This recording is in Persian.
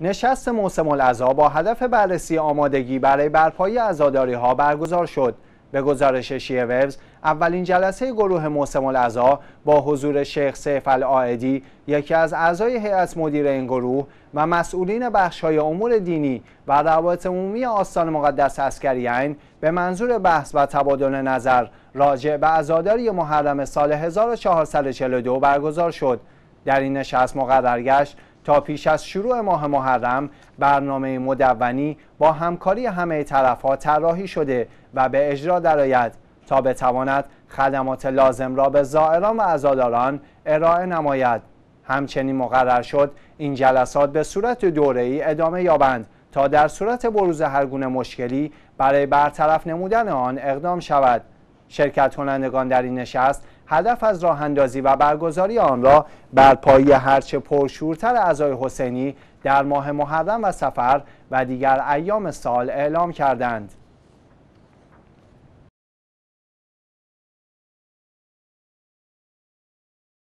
نشست موسم العزا با هدف بررسی آمادگی برای برپایی ازاداری ها برگزار شد. به گزارش شیه ویوز اولین جلسه گروه موسم العزا با حضور شیخ سیف العائدی یکی از اعضای هیئت مدیر این گروه و مسئولین های امور دینی و روابط عمومی آستان مقدس اسکریین به منظور بحث و تبادل نظر راجع به ازاداری محرم سال 1442 برگزار شد در این نشست مقرر گشت تا پیش از شروع ماه محرم برنامه مدونی با همکاری همه طرفها طراحی شده و به اجرا درآید تا بتواند خدمات لازم را به زائران و عزاداران ارائه نماید همچنین مقرر شد این جلسات به صورت دوره ای ادامه یابند تا در صورت بروز هر گونه مشکلی برای برطرف نمودن آن اقدام شود شرکت کنندگان در این نشست هدف از راه اندازی و برگزاری آن را بر پایه هرچه پرشورتر اعضای حسینی در ماه محرم و سفر و دیگر ایام سال اعلام کردند